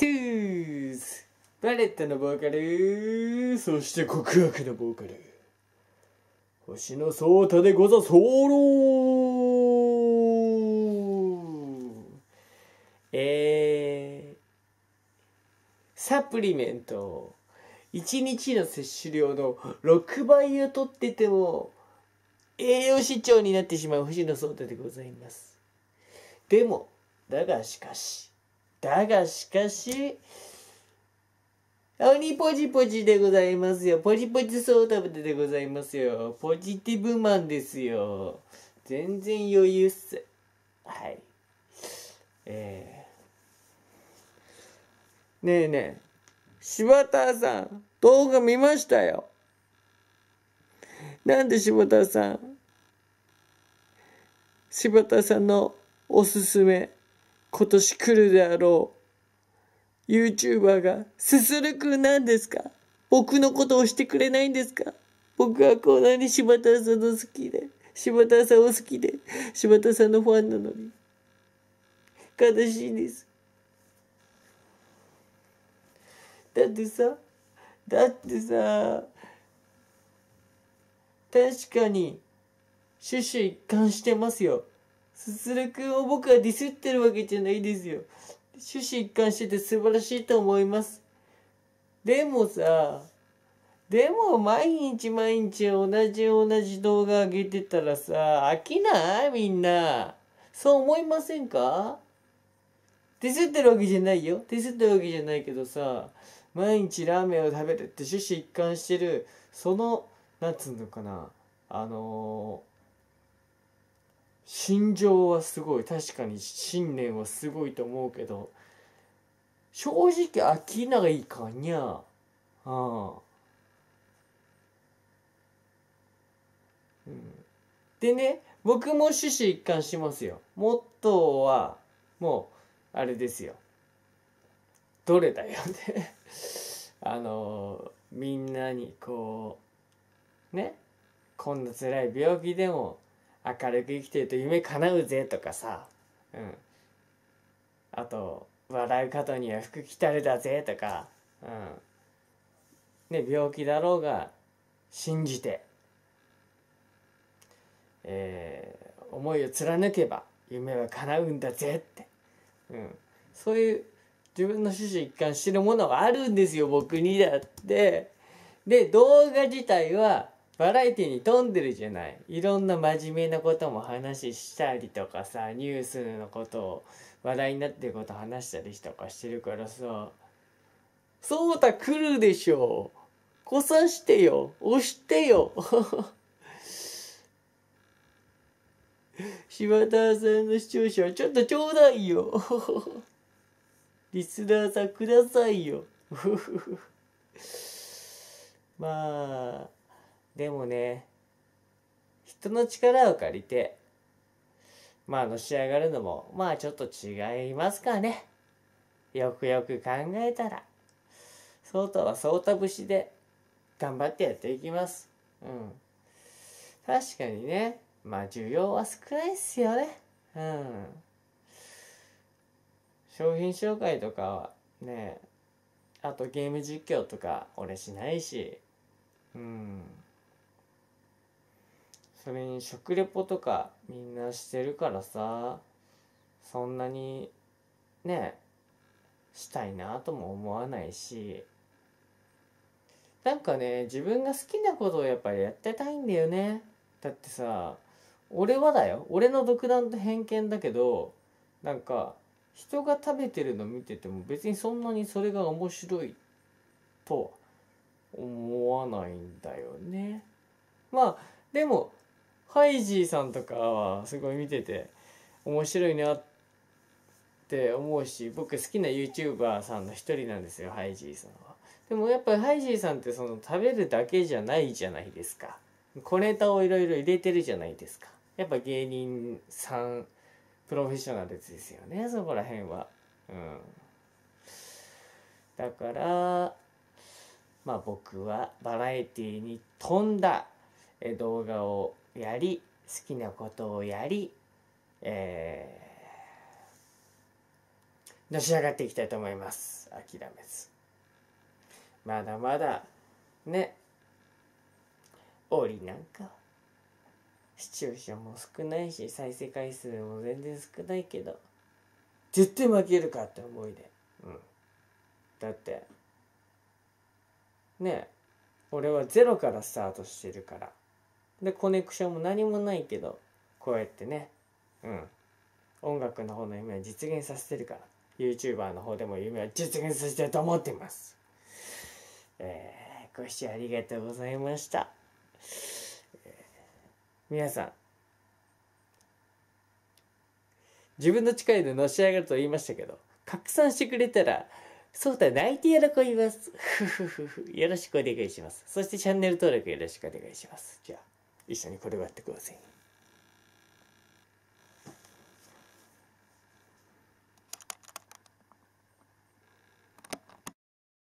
トゥーズバレットのボーカルそして告白のボーカル星のソータでござそうろえー、サプリメント1日の摂取量の6倍をとってても栄養失調になってしまう星野聡太でございますでもだがしかしだがしかし、鬼ポジポジでございますよ。ポジポジソーダブでございますよ。ポジティブマンですよ。全然余裕っす。はい。えー、ねえねえ、柴田さん、動画見ましたよ。なんで柴田さん、柴田さんのおすすめ今年来るであろう YouTuber が、すするくんなんですか僕のことをしてくれないんですか僕はこんなに柴田さんの好きで、柴田さんを好きで、柴田さんのファンなのに。悲しいです。だってさ、だってさ、確かに、趣旨一貫してますよ。すするくんを僕はディスってるわけじゃないですよ。趣旨一貫してて素晴らしいと思います。でもさ、でも毎日毎日同じ同じ動画上げてたらさ、飽きないみんな。そう思いませんかディスってるわけじゃないよ。ディスってるわけじゃないけどさ、毎日ラーメンを食べるって趣旨一貫してる、その、なんつうのかな、あのー心情はすごい確かに信念はすごいと思うけど正直飽きないかにゃあうん、でね僕も趣旨一貫しますよモットーはもうあれですよどれだよね あのみんなにこうねこんな辛い病気でも明るく生きてると夢叶うぜとかさ、うん。あと、笑う方には服着たるだぜとか、うん。ね、病気だろうが、信じて、えー、思いを貫けば夢は叶うんだぜって、うん。そういう自分の趣旨一貫してるものはあるんですよ、僕にだって。で、動画自体はバラエティに富んでるじゃないいろんな真面目なことも話したりとかさニュースのことを話題になってること話したりとかしてるからさそうた来るでしょ来さしてよ押してよ柴 田さんの視聴者はちょっとちょうだいよ リスナーさんくださいよ まあでもね、人の力を借りて、まあ、のし上がるのも、まあ、ちょっと違いますかね。よくよく考えたら、そうたはそうた節で、頑張ってやっていきます。うん。確かにね、まあ、需要は少ないっすよね。うん。商品紹介とかはね、あとゲーム実況とか俺しないし、うん。それに食レポとかみんなしてるからさそんなにねしたいなとも思わないしなんかね自分が好きなことをやっぱりやってたいんだよねだってさ俺はだよ俺の独断と偏見だけどなんか人が食べてるの見てても別にそんなにそれが面白いと思わないんだよねまあでもハイジーさんとかはすごい見てて面白いなって思うし僕好きな YouTuber さんの一人なんですよハイジーさんは。でもやっぱハイジーさんってその食べるだけじゃないじゃないですか。小ネタをいろいろ入れてるじゃないですか。やっぱ芸人さんプロフェッショナルですよねそこら辺は。うん、だからまあ僕はバラエティに富んだ動画をやり好きなことをやり、えー、のし上がっていきたいと思います諦めずまだまだねオリなんか視聴者も少ないし再生回数も全然少ないけど絶対負けるかって思いで、うん、だってね俺はゼロからスタートしてるからでコネクションも何もないけどこうやってねうん音楽の方の夢は実現させてるから YouTuber の方でも夢は実現させてると思っていますえー、ご視聴ありがとうございました、えー、皆さん自分の力でのし上がると言いましたけど拡散してくれたらそうだ、泣いて喜びます。ふふふ。よろしくお願いします。そしてチャンネル登録よろしくお願いします。じゃあ。一緒に転がってください。